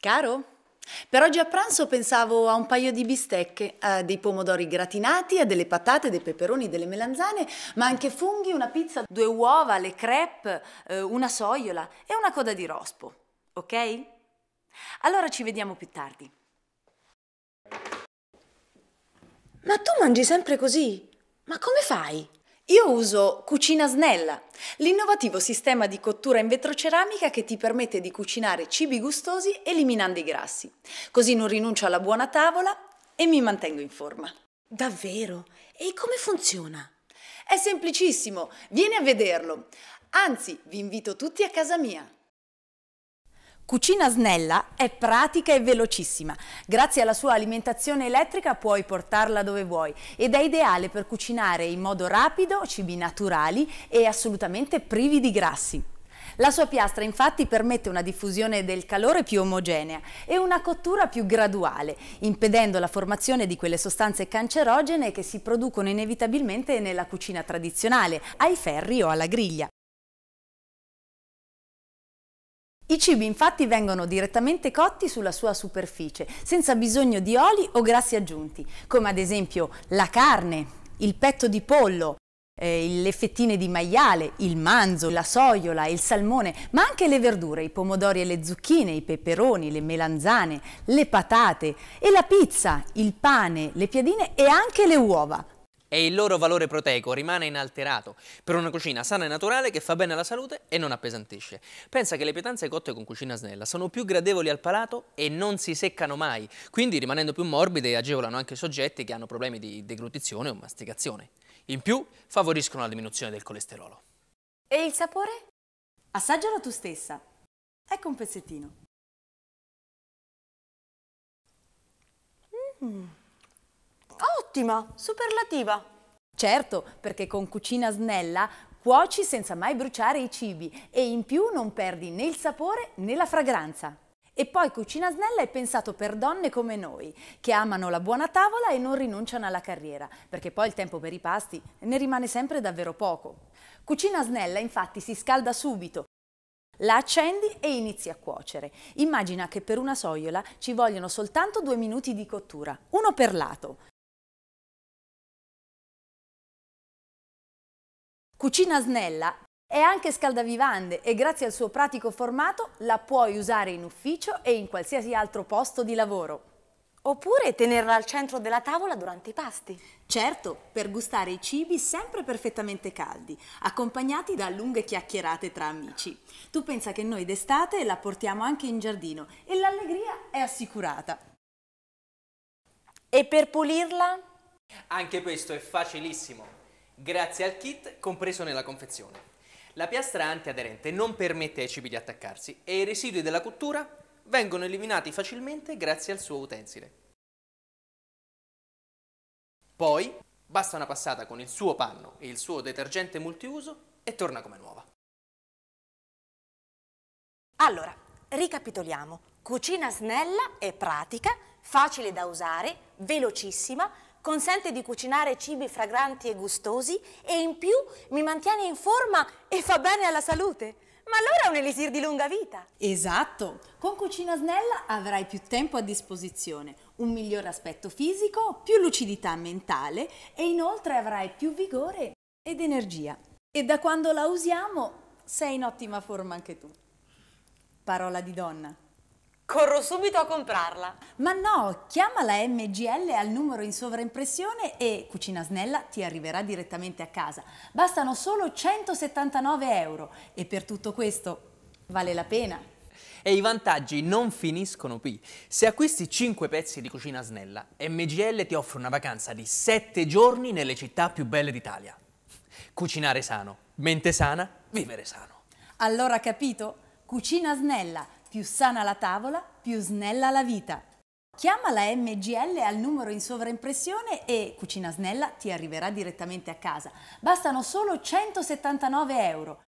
Caro? Per oggi a pranzo pensavo a un paio di bistecche, a eh, dei pomodori gratinati, a delle patate, dei peperoni, delle melanzane, ma anche funghi, una pizza, due uova, le crepe, eh, una sogliola e una coda di rospo. Ok? Allora ci vediamo più tardi. Ma tu mangi sempre così? Ma come fai? Io uso Cucina Snella, l'innovativo sistema di cottura in vetroceramica che ti permette di cucinare cibi gustosi eliminando i grassi. Così non rinuncio alla buona tavola e mi mantengo in forma. Davvero? E come funziona? È semplicissimo, vieni a vederlo. Anzi, vi invito tutti a casa mia. Cucina Snella è pratica e velocissima. Grazie alla sua alimentazione elettrica puoi portarla dove vuoi ed è ideale per cucinare in modo rapido cibi naturali e assolutamente privi di grassi. La sua piastra infatti permette una diffusione del calore più omogenea e una cottura più graduale, impedendo la formazione di quelle sostanze cancerogene che si producono inevitabilmente nella cucina tradizionale, ai ferri o alla griglia. I cibi infatti vengono direttamente cotti sulla sua superficie, senza bisogno di oli o grassi aggiunti, come ad esempio la carne, il petto di pollo, eh, le fettine di maiale, il manzo, la sogliola, il salmone, ma anche le verdure, i pomodori e le zucchine, i peperoni, le melanzane, le patate e la pizza, il pane, le piadine e anche le uova e il loro valore proteico rimane inalterato per una cucina sana e naturale che fa bene alla salute e non appesantisce. Pensa che le pietanze cotte con cucina snella sono più gradevoli al palato e non si seccano mai, quindi rimanendo più morbide agevolano anche soggetti che hanno problemi di deglutizione o masticazione. In più favoriscono la diminuzione del colesterolo. E il sapore? Assaggialo tu stessa. Ecco un pezzettino. Mmm. Ottima, superlativa. Certo, perché con Cucina Snella cuoci senza mai bruciare i cibi e in più non perdi né il sapore né la fragranza. E poi Cucina Snella è pensato per donne come noi, che amano la buona tavola e non rinunciano alla carriera, perché poi il tempo per i pasti ne rimane sempre davvero poco. Cucina Snella infatti si scalda subito, la accendi e inizi a cuocere. Immagina che per una sogliola ci vogliono soltanto due minuti di cottura, uno per lato. Cucina Snella è anche scaldavivande e grazie al suo pratico formato la puoi usare in ufficio e in qualsiasi altro posto di lavoro. Oppure tenerla al centro della tavola durante i pasti. Certo, per gustare i cibi sempre perfettamente caldi, accompagnati da lunghe chiacchierate tra amici. Tu pensa che noi d'estate la portiamo anche in giardino e l'allegria è assicurata. E per pulirla? Anche questo è facilissimo grazie al kit compreso nella confezione. La piastra antiaderente non permette ai cibi di attaccarsi e i residui della cottura vengono eliminati facilmente grazie al suo utensile. Poi basta una passata con il suo panno e il suo detergente multiuso e torna come nuova. Allora, ricapitoliamo. Cucina snella e pratica, facile da usare, velocissima, consente di cucinare cibi fragranti e gustosi e in più mi mantiene in forma e fa bene alla salute. Ma allora è un elisir di lunga vita! Esatto! Con Cucina Snella avrai più tempo a disposizione, un miglior aspetto fisico, più lucidità mentale e inoltre avrai più vigore ed energia. E da quando la usiamo sei in ottima forma anche tu. Parola di donna. Corro subito a comprarla. Ma no, chiama la MGL al numero in sovraimpressione e Cucina Snella ti arriverà direttamente a casa. Bastano solo 179 euro e per tutto questo vale la pena. E i vantaggi non finiscono qui. Se acquisti 5 pezzi di Cucina Snella, MGL ti offre una vacanza di 7 giorni nelle città più belle d'Italia. Cucinare sano, mente sana, vivere sano. Allora capito? Cucina Snella più sana la tavola, più snella la vita. Chiama la MGL al numero in sovraimpressione e Cucina Snella ti arriverà direttamente a casa. Bastano solo 179 euro.